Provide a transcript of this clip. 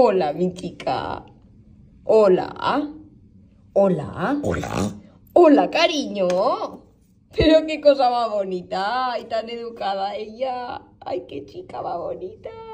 Hola, mi chica. Hola. Hola. Hola. Hola, cariño. Pero qué cosa más bonita y tan educada ella. Ay, qué chica más bonita.